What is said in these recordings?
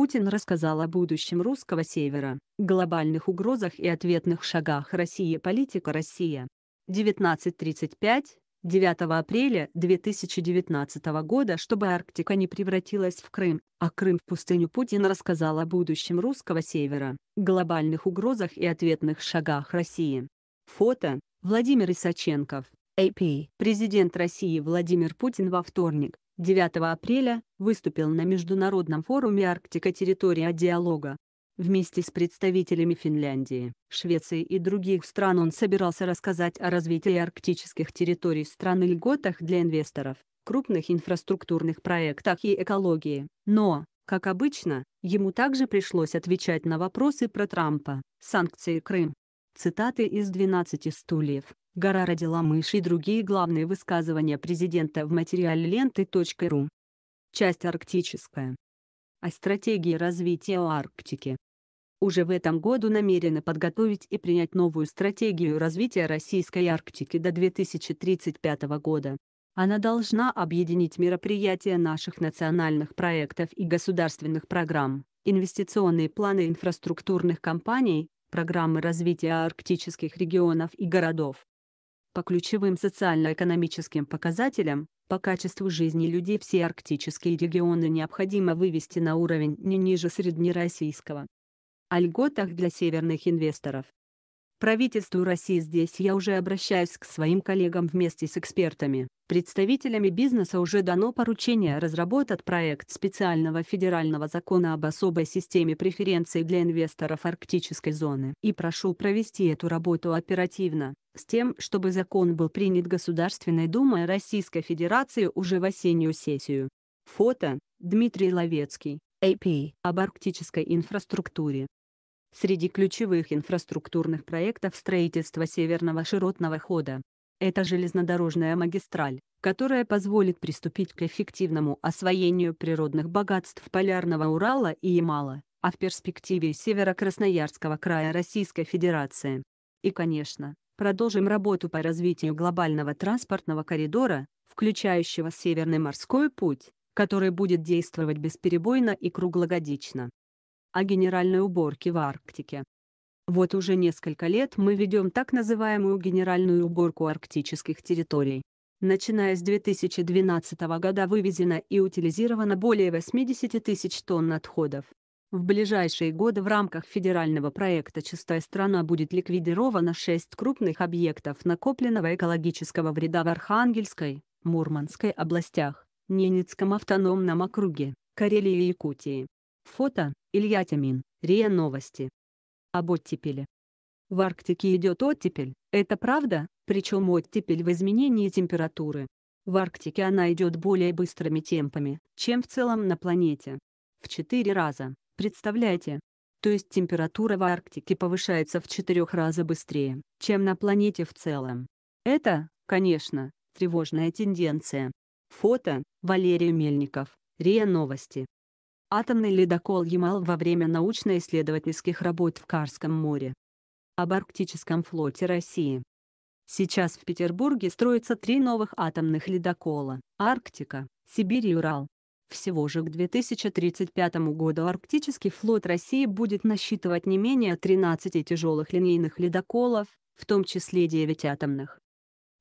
Путин рассказал о будущем русского севера, глобальных угрозах и ответных шагах России политика Россия. 19.35, 9 апреля 2019 года, чтобы Арктика не превратилась в Крым, а Крым в пустыню Путин рассказал о будущем русского севера, глобальных угрозах и ответных шагах России. Фото Владимир Исаченков, AP. Э Президент России Владимир Путин во вторник, 9 апреля выступил на Международном форуме «Арктика. Территория диалога». Вместе с представителями Финляндии, Швеции и других стран он собирался рассказать о развитии арктических территорий страны льготах для инвесторов, крупных инфраструктурных проектах и экологии. Но, как обычно, ему также пришлось отвечать на вопросы про Трампа, санкции Крым. Цитаты из «12 стульев». Гора родила мышь и другие главные высказывания президента в материале ленты.ру. Часть арктическая. О стратегии развития Арктики. Уже в этом году намерены подготовить и принять новую стратегию развития российской Арктики до 2035 года. Она должна объединить мероприятия наших национальных проектов и государственных программ, инвестиционные планы инфраструктурных компаний, программы развития арктических регионов и городов, по ключевым социально-экономическим показателям, по качеству жизни людей все арктические регионы необходимо вывести на уровень не ниже среднероссийского. О льготах для северных инвесторов правительству России здесь я уже обращаюсь к своим коллегам вместе с экспертами. Представителями бизнеса уже дано поручение разработать проект специального федерального закона об особой системе преференций для инвесторов арктической зоны. И прошу провести эту работу оперативно, с тем, чтобы закон был принят Государственной Думой Российской Федерации уже в осеннюю сессию. Фото – Дмитрий Ловецкий, AP, об арктической инфраструктуре. Среди ключевых инфраструктурных проектов строительство северного широтного хода. Это железнодорожная магистраль, которая позволит приступить к эффективному освоению природных богатств Полярного Урала и Ямала, а в перспективе северо-красноярского края Российской Федерации. И, конечно, продолжим работу по развитию глобального транспортного коридора, включающего Северный морской путь, который будет действовать бесперебойно и круглогодично о генеральной уборке в Арктике. Вот уже несколько лет мы ведем так называемую генеральную уборку арктических территорий. Начиная с 2012 года вывезено и утилизировано более 80 тысяч тонн отходов. В ближайшие годы в рамках федерального проекта «Чистая страна» будет ликвидировано 6 крупных объектов накопленного экологического вреда в Архангельской, Мурманской областях, Ненецком автономном округе, Карелии и Якутии. Фото Илья Тямин, РИА Новости. Об оттепели. В Арктике идет оттепель, это правда, причем оттепель в изменении температуры. В Арктике она идет более быстрыми темпами, чем в целом на планете. В четыре раза, представляете? То есть температура в Арктике повышается в четырех раза быстрее, чем на планете в целом. Это, конечно, тревожная тенденция. Фото, Валерий Мельников, РИА Новости атомный ледокол «Ямал» во время научно-исследовательских работ в Карском море. Об Арктическом флоте России. Сейчас в Петербурге строятся три новых атомных ледокола – Арктика, Сибирь и Урал. Всего же к 2035 году Арктический флот России будет насчитывать не менее 13 тяжелых линейных ледоколов, в том числе 9 атомных.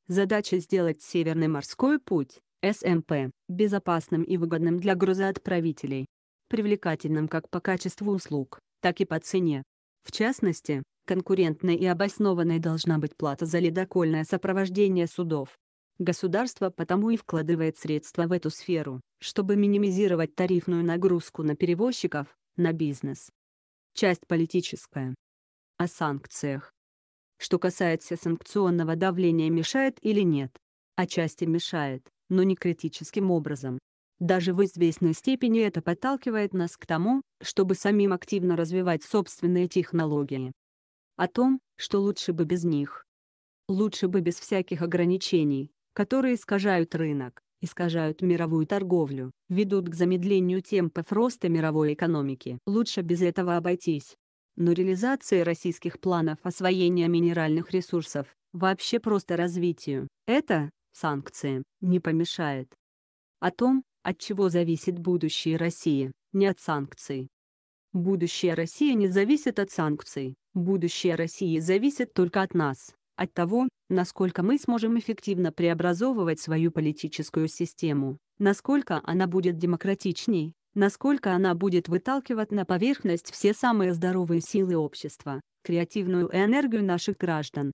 Задача сделать Северный морской путь, СМП, безопасным и выгодным для грузоотправителей привлекательным как по качеству услуг, так и по цене. В частности, конкурентной и обоснованной должна быть плата за ледокольное сопровождение судов. Государство потому и вкладывает средства в эту сферу, чтобы минимизировать тарифную нагрузку на перевозчиков, на бизнес. Часть политическая. О санкциях. Что касается санкционного давления мешает или нет? Отчасти мешает, но не критическим образом. Даже в известной степени это подталкивает нас к тому, чтобы самим активно развивать собственные технологии. О том, что лучше бы без них. Лучше бы без всяких ограничений, которые искажают рынок, искажают мировую торговлю, ведут к замедлению темпов роста мировой экономики. Лучше без этого обойтись. Но реализация российских планов освоения минеральных ресурсов, вообще просто развитию, это, санкции, не помешает. О том, от чего зависит будущее России, не от санкций. Будущее России не зависит от санкций. Будущее России зависит только от нас, от того, насколько мы сможем эффективно преобразовывать свою политическую систему, насколько она будет демократичней, насколько она будет выталкивать на поверхность все самые здоровые силы общества, креативную энергию наших граждан,